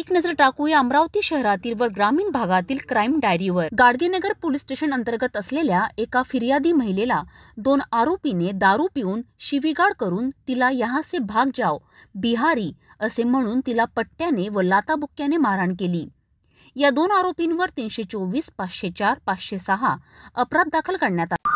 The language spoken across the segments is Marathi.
एक नजर टाकूया अमरावती शहरातील व ग्रामीण भागातील क्राईम डायरीवर गाडगेनगर पोलीस स्टेशन अंतर्गत असलेल्या एका फिर्यादी महिलेला दोन आरोपीने दारू पिऊन शिवीगाळ करून तिला यहा से भाग जाओ बिहारी असे म्हणून तिला पट्ट्याने व लाताबुक्क्याने मारहाण केली या दोन आरोपींवर तीनशे चोवीस पाचशे चार पाचशे सहा अपराध दाखल करण्यात आला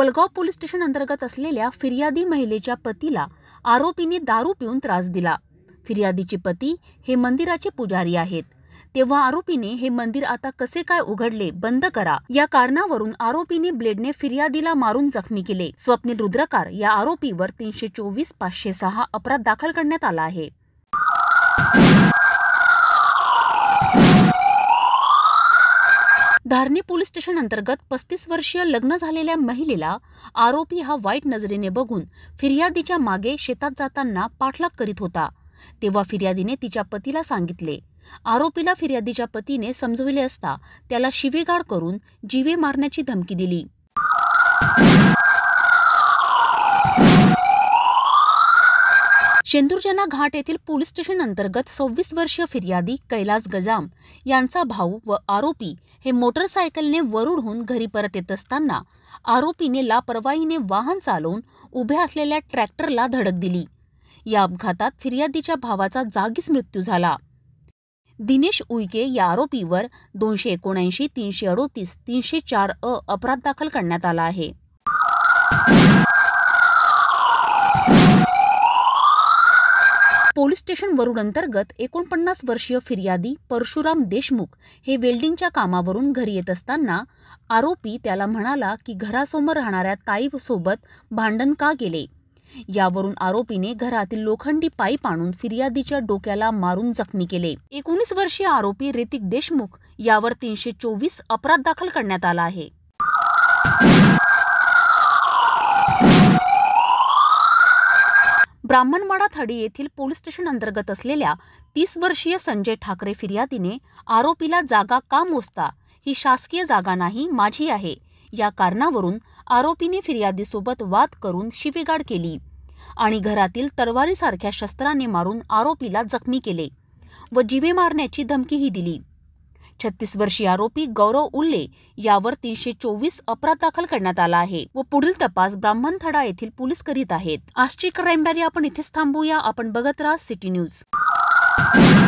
वलगाव पोलीस स्टेशन अंतर्गत असलेल्या फिर्यादी महिलेच्या पतीला आरोपीने दारू पिऊन त्रास दिला फिर्यादीचे पती हे मंदिराचे पुजारी आहेत तेव्हा आरोपीने हे मंदिर आता कसे काय उघडले बंद करा या कारणावरून आरोपीने ब्लेडने फिर्यादीला मारून जखमी केले स्वप्नी रुद्रकार या आरोपीवर तीनशे चोवीस पाचशे सहा अपराध दाखल करण्यात आला आहे धारणी पोलीस स्टेशन अंतर्गत पस्तीस वर्षीय लग्न झालेल्या महिलेला आरोपी हा वाईट नजरेने बघून फिर्यादीच्या मागे शेतात जाताना पाठलाग करीत होता तेव्हा फिर्यादीने तिच्या पतीला सांगितले आरोपीला फिर्यादीच्या पतीने समजविले असता त्याला शिवेगाड करून जीवे मारण्याची धमकी दिली शेंदूरजना घाट येथील पोलीस स्टेशन अंतर्गत सव्वीस वर्षीय फिर्यादी कैलास गजाम यांचा भाऊ व आरोपी हे मोटरसायकलने वरुडहून घरी परत येत असताना आरोपीने लापरवाहीने वाहन चालवून उभ्या असलेल्या ट्रॅक्टरला धडक दिली या अपघातात फिर्यादीच्या भावाचा जागीच मृत्यू झाला दिनेश उईके या आरोपीवर दोनशे एकोणऐंशी तीनशे अडोतीस तीनशे चार अ अपराध दाखल करण्यात आला आहे पोलीस स्टेशन वरुड अंतर्गत एकोणपन्नास वर्षीय फिर्यादी परशुराम देशमुख हे वेल्डिंगच्या कामावरून घरी येत असताना आरोपी त्याला म्हणाला की घरासमोर राहणाऱ्या ताईसोबत भांडण का केले यावरून आरोपीने घरातील लोखंडी पाईप आणून फिर्यादीच्या डोक्याला मारून जखमी केले एकोणीस वर्षीय आरोपी ऋतिक देशमुख यावर तीनशे चोवीस अपराध दाखल करण्यात आला आहे ब्राह्मणवाडा थडी येथील पोलीस स्टेशन अंतर्गत असलेल्या तीस वर्षीय संजय ठाकरे फिर्यादीने आरोपीला जागा का मोजता ही शासकीय जागा नाही माझी आहे या कारणावरून आरोपीने फिर्यादीसोबत वाद करून शिवीगाड केली आणि घरातील तरवारीसारख्या शस्त्राने मारून आरोपीला जखमी केले व जीवे मारण्याची धमकीही दिली छत्तीस वर्षीय आरोपी गौरव उल्ले यावर तीनशे चोवीस अपराध दाखल करण्यात आला आहे व पुढील तपास ब्राह्मणथडा येथील पोलीस करीत आहेत आजची क्राईम डायरी आपण इथेच थांबूया आपण बघत राहा सिटी न्यूज